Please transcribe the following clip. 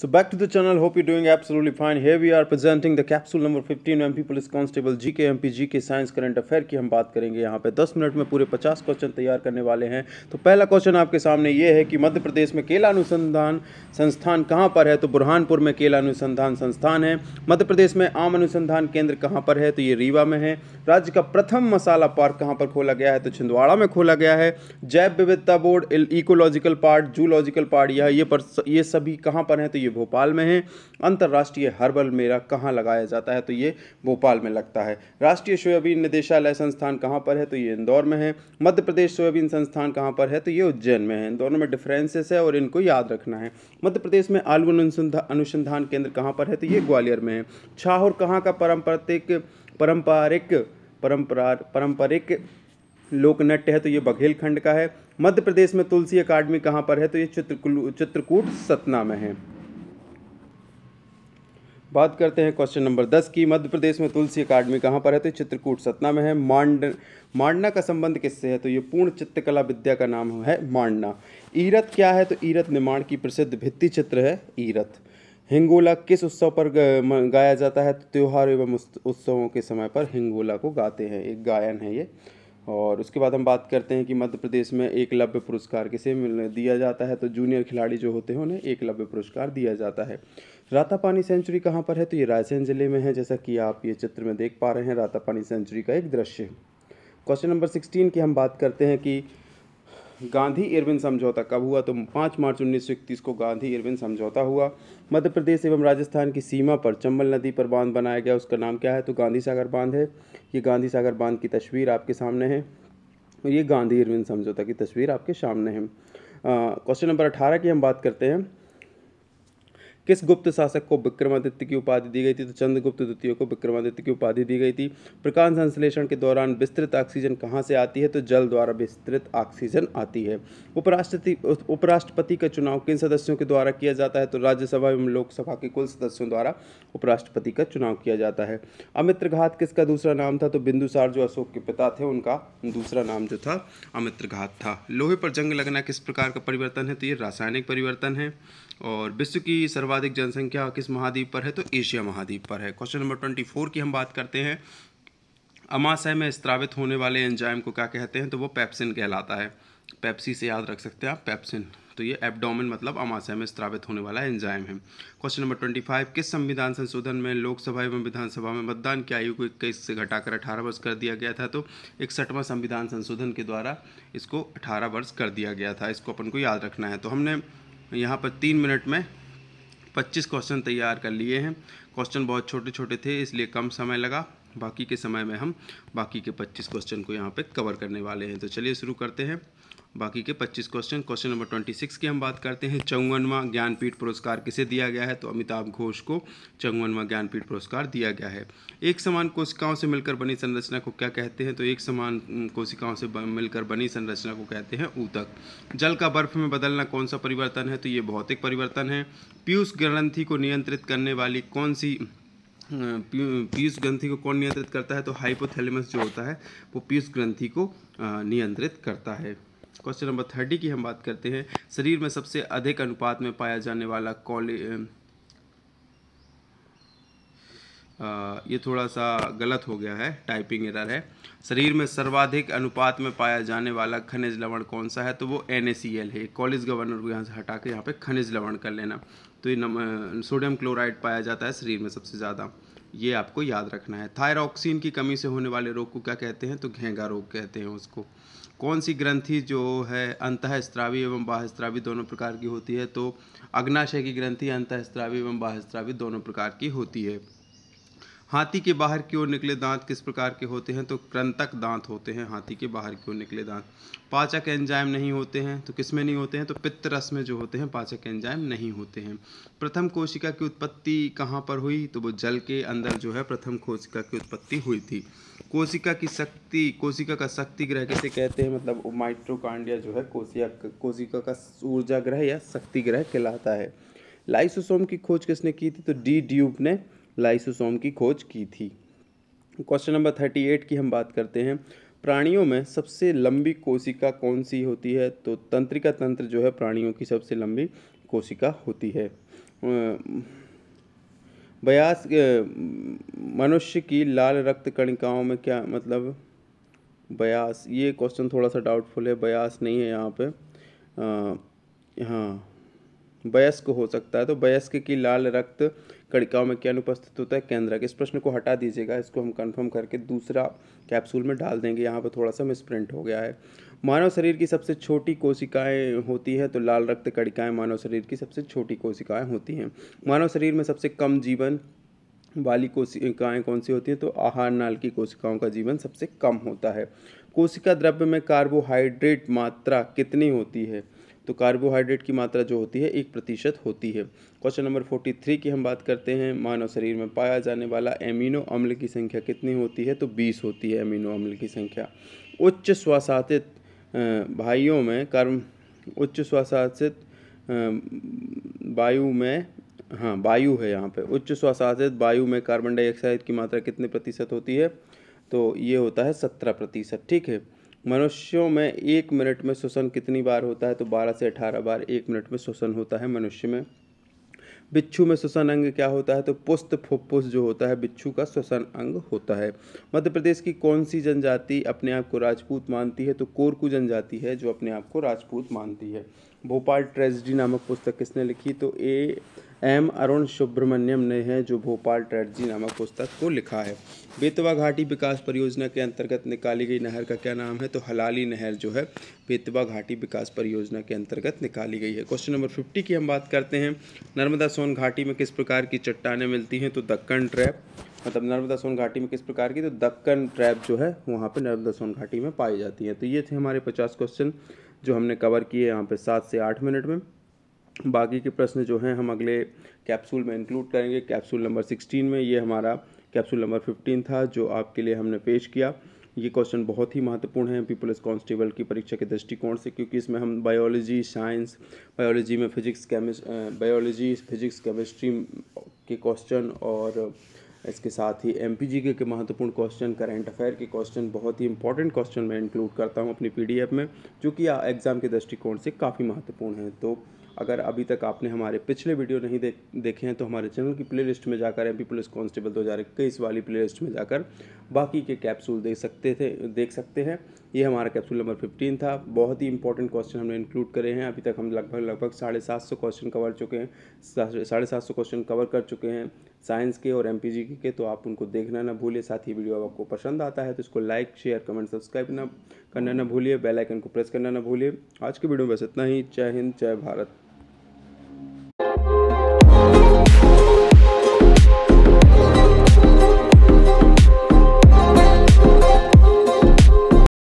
So back to the channel, hope you're doing absolutely fine. Here we are presenting the capsule number 15 MP Police Constable GK MP GK Science Current Affair की हम बात करेंगे यहाँ पे 10 minute में पूरे 50 question तैयार करने वाले हैं तो पहला क्वेश्चन आपके सामने ये है कि मध्य प्रदेश में केला अनुसंधान संस्थान कहाँ पर है तो बुरहानपुर में केला अनुसंधान संस्थान है मध्य प्रदेश में आम अनुसंधान केंद्र कहाँ पर है तो ये रीवा में है राज्य का प्रथम मसाला पार्क कहाँ पर खोला गया है तो छिंदवाड़ा में खोला गया है जैव विविधता board ecological part zoological part यह ये पर ये सभी कहाँ पर हैं तो ये भोपाल में है अंतर्राष्ट्रीय हर्बल मेला कहाँ लगाया जाता है तो ये भोपाल में लगता है राष्ट्रीय सोयाबीन निदेशालय संस्थान कहाँ पर है तो ये इंदौर में है मध्य प्रदेश सोयाबीन संस्थान कहाँ पर है तो ये उज्जैन में है इन दोनों में डिफ्रेंसेस है और इनको याद रखना है मध्य प्रदेश में आलू अनुसंधान केंद्र कहाँ पर है तो ये ग्वालियर में है छाहोर कहाँ का परंपरातिक पारंपरिक परंपरा पारंपरिक लोक नृत्य है तो ये बघेलखंड का है मध्य प्रदेश में तुलसी अकादमी कहाँ पर है तो ये चित्रकूट चित्रकूट सतना में है बात करते हैं क्वेश्चन नंबर दस की मध्य प्रदेश में तुलसी अकाडमी कहाँ पर है तो चित्रकूट सतना में है मांड मांडना का संबंध किससे है तो ये पूर्ण चित्रकला विद्या का नाम है मांडना ईरत क्या है तो ईरत निर्माण की प्रसिद्ध भित्ति चित्र है ईरत हिंगोला किस उत्सव पर गाया जाता है तो त्यौहार एवं उत्सवों के समय पर हिंगोला को गाते हैं एक गायन है ये और उसके बाद हम बात करते हैं कि मध्य प्रदेश में एकलव्य पुरस्कार किसे दिया जाता है तो जूनियर खिलाड़ी जो होते हैं उन्हें एकलव्य पुरस्कार दिया जाता है रातापानी सेंचुरी कहाँ पर है तो ये रायसेन ज़िले में है जैसा कि आप ये चित्र में देख पा रहे हैं रातापानी सेंचुरी का एक दृश्य क्वेश्चन नंबर सिक्सटीन की हम बात करते हैं कि गांधी इरविन समझौता कब हुआ तो पाँच मार्च उन्नीस को गांधी इरविन समझौता हुआ मध्य प्रदेश एवं राजस्थान की सीमा पर चंबल नदी पर बांध बनाया गया उसका नाम क्या है तो गांधी सागर बांध है ये गांधी सागर बांध की तस्वीर आपके सामने है और ये गांधी इरविन समझौता की तस्वीर आपके सामने है क्वेश्चन नंबर अठारह की हम बात करते हैं किस गुप्त शासक को विक्रमादित्य की उपाधि दी गई थी तो चंद्रगुप्त द्वितीय को विक्रमादित्य की उपाधि दी गई थी प्रकाश संश्लेषण के दौरान विस्तृत ऑक्सीजन कहाँ से आती है तो जल द्वारा विस्तृत ऑक्सीजन आती है उपराष्ट्रपति उपराष्ट्रपति का चुनाव किन सदस्यों के द्वारा किया जाता है तो राज्यसभा एवं लोकसभा के कुल सदस्यों द्वारा उपराष्ट्रपति का चुनाव किया जाता है अमित्रघात किसका दूसरा नाम था तो बिंदुसार जो अशोक के पिता थे उनका दूसरा नाम जो था अमित्रघात था लोहे पर जंग लगना किस प्रकार का परिवर्तन है तो ये रासायनिक परिवर्तन है और विश्व की सर्वाधिक जनसंख्या किस महाद्वीप पर है तो एशिया महाद्वीप पर है क्वेश्चन नंबर ट्वेंटी फोर की हम बात करते हैं अमाशय में स्त्रावित होने वाले एंजाइम को क्या कहते हैं तो वो पैप्सिन कहलाता है पैप्सी से याद रख सकते हैं आप पैप्सिन तो ये एब्डोमेन मतलब अमाशय में स्त्रावित होने वाला एंजाइम है क्वेश्चन नंबर ट्वेंटी फाइव किस संविधान संशोधन में लोकसभा एवं विधानसभा में मतदान की आयु को इक्कीस से घटाकर अठारह वर्ष कर दिया गया था तो इकसठवां संविधान संशोधन के द्वारा इसको अठारह वर्ष कर दिया गया था इसको अपन को याद रखना है तो हमने यहाँ पर तीन मिनट में पच्चीस क्वेश्चन तैयार कर लिए हैं क्वेश्चन बहुत छोटे छोटे थे इसलिए कम समय लगा बाकी के समय में हम बाकी के पच्चीस क्वेश्चन को यहाँ पे कवर करने वाले हैं तो चलिए शुरू करते हैं बाकी के 25 क्वेश्चन क्वेश्चन नंबर 26 की हम बात करते हैं चौवनवा ज्ञानपीठ पुरस्कार किसे दिया गया है तो अमिताभ घोष को चौवनवा ज्ञानपीठ पुरस्कार दिया गया है एक समान कोशिकाओं से मिलकर बनी संरचना को क्या कहते हैं तो एक समान कोशिकाओं से मिलकर बनी संरचना को कहते हैं ऊतक जल का बर्फ में बदलना कौन सा परिवर्तन है तो ये भौतिक परिवर्तन है पीयूष ग्रंथि को नियंत्रित करने वाली कौन सी पीयूष ग्रंथि को कौन नियंत्रित करता है तो हाइपोथैलेमस जो होता है वो पीयूष ग्रंथि को नियंत्रित करता है क्वेश्चन नंबर थर्टी की हम बात करते हैं शरीर में सबसे अधिक अनुपात में पाया जाने वाला कॉले ये थोड़ा सा गलत हो गया है टाइपिंग एरर है शरीर में सर्वाधिक अनुपात में पाया जाने वाला खनिज लवण कौन सा है तो वो एन है कॉलेज गवर्नर को यहाँ से हटा के यहाँ पे खनिज लवण कर लेना तो ये सोडियम क्लोराइड पाया जाता है शरीर में सबसे ज़्यादा ये आपको याद रखना है थायरॉक्सिन की कमी से होने वाले रोग को क्या कहते हैं तो घेंगा रोग कहते हैं उसको कौन सी ग्रंथि जो है अंतः स्त्रावी एवं बाहस्त्रावी दोनों प्रकार की होती है तो अग्नाशय की ग्रंथि अंतः स्त्रावी एवं बाहस्त्रावी दोनों प्रकार की होती है हाथी के बाहर की ओर निकले दांत किस प्रकार के होते हैं तो क्रंतक दांत होते हैं हाथी के बाहर की ओर निकले दांत पाचक एंजाइम नहीं होते हैं तो किस में नहीं होते हैं तो पित्त रस में जो होते हैं पाचक एंजाइम नहीं होते हैं प्रथम कोशिका की उत्पत्ति कहाँ पर हुई तो वो जल के अंदर जो है प्रथम कोशिका की उत्पत्ति हुई थी कोशिका की शक्ति कोशिका का शक्ति ग्रह किसे कहते हैं मतलब माइट्रोकांडिया जो है कोशिया कोशिका का ऊर्जा ग्रह या शक्ति ग्रह कहलाता है लाइसोसोम की खोज किसने की थी तो डी ड्यूब ने लाइसोसोम की खोज की थी क्वेश्चन नंबर थर्टी एट की हम बात करते हैं प्राणियों में सबसे लंबी कोशिका कौन सी होती है तो तंत्रिका तंत्र जो है प्राणियों की सबसे लंबी कोशिका होती है बयास मनुष्य की लाल रक्त कणिकाओं में क्या मतलब बयास ये क्वेश्चन थोड़ा सा डाउटफुल है बयास नहीं है यहाँ पे हाँ वयस्क हो सकता है तो वयस्क की लाल रक्त कणिकाओं में क्या अनुपस्थित होता है केंद्रक इस प्रश्न को हटा दीजिएगा इसको हम कंफर्म करके दूसरा कैप्सूल में डाल देंगे यहाँ पर थोड़ा सा मिसप्रिंट हो गया है मानव शरीर की सबसे छोटी कोशिकाएं होती है तो लाल रक्त कणिकाएं मानव शरीर की सबसे छोटी कोशिकाएं होती हैं मानव शरीर में सबसे कम जीवन वाली कोशिकाएं कौन सी होती हैं तो आहार नाल की कोशिकाओं का जीवन सबसे कम होता है कोशिका द्रव्य में कार्बोहाइड्रेट मात्रा कितनी होती है तो कार्बोहाइड्रेट की मात्रा जो होती है एक प्रतिशत होती है क्वेश्चन नंबर फोर्टी थ्री की हम बात करते हैं मानव शरीर में पाया जाने वाला एमिनो अम्ल की संख्या कितनी होती है तो बीस होती है एमिनो अम्ल की संख्या उच्च श्वासातित भाइयों में कर्म उच्च श्वासातित वायु में हाँ वायु है यहाँ पे उच्च श्वासातित वायु में कार्बन डाइऑक्साइड की मात्रा कितने प्रतिशत होती है तो ये होता है सत्रह प्रतिशत ठीक है मनुष्यों में एक मिनट में श्वसन कितनी बार होता है तो 12 से 18 बार एक मिनट में श्वसन होता है मनुष्य में बिच्छू में श्वसन अंग क्या होता है तो पुस्त फुप्पुस जो होता है बिच्छू का श्वसन अंग होता है मध्य प्रदेश की कौन सी जनजाति अपने आप को राजपूत मानती है तो कोरकू जनजाति है जो अपने आप को राजपूत मानती है भोपाल ट्रेजिडी नामक पुस्तक किसने लिखी तो ए एम अरुण सुब्रमण्यम ने है जो भोपाल ट्रेडजी नामक पुस्तक को लिखा है बेतवा घाटी विकास परियोजना के अंतर्गत निकाली गई नहर का क्या नाम है तो हलाली नहर जो है बेतवा घाटी विकास परियोजना के अंतर्गत निकाली गई है क्वेश्चन नंबर फिफ्टी की हम बात करते हैं नर्मदा सोन घाटी में किस प्रकार की चट्टाने मिलती हैं तो दक्कन ट्रैप मतलब नर्मदा सोन घाटी में किस प्रकार की तो दक्कन ट्रैप जो है वहाँ पर नर्मदा सोन घाटी में पाई जाती है तो ये थे हमारे पचास क्वेश्चन जो हमने कवर किए यहाँ पर सात से आठ मिनट में बाकी के प्रश्न जो हैं हम अगले कैप्सूल में इंक्लूड करेंगे कैप्सूल नंबर सिक्सटीन में ये हमारा कैप्सूल नंबर फिफ्टीन था जो आपके लिए हमने पेश किया ये क्वेश्चन बहुत ही महत्वपूर्ण है पीपल्स कांस्टेबल की परीक्षा के दृष्टिकोण से क्योंकि इसमें हम बायोलॉजी साइंस बायोलॉजी में physics chemist biology physics chemistry के क्वेश्चन और इसके साथ ही एम पी के महत्वपूर्ण क्वेश्चन करेंट अफेयर के क्वेश्चन बहुत ही इंपॉर्टेंट क्वेश्चन मैं इंक्लूड करता हूँ अपनी पी में जो कि एग्ज़ाम के दृष्टिकोण से काफ़ी महत्वपूर्ण है तो अगर अभी तक आपने हमारे पिछले वीडियो नहीं देख देखे हैं तो हमारे चैनल की प्लेलिस्ट में जाकर एमपी पुलिस कांस्टेबल दो हज़ार इक्कीस वाली प्लेलिस्ट में जाकर बाकी के कैप्सूल देख सकते थे देख सकते हैं ये हमारा कैप्सूल नंबर फिफ्टीन था बहुत ही इंपॉर्टेंट क्वेश्चन हमने इंक्लूड करे हैं अभी तक हम लगभग लगभग साढ़े सात सौ क्वेश्चन कवर चुके हैं साढ़े सात सौ क्वेश्चन कवर कर चुके हैं साइंस के और एम के तो आप उनको देखना ना भूलिए साथ ही वीडियो आपको पसंद आता है तो इसको लाइक शेयर कमेंट सब्सक्राइब ना करना ना भूलिए बेलाइकन को प्रेस करना ना भूलिए आज के वीडियो में बस इतना ही जय हिंद जय भारत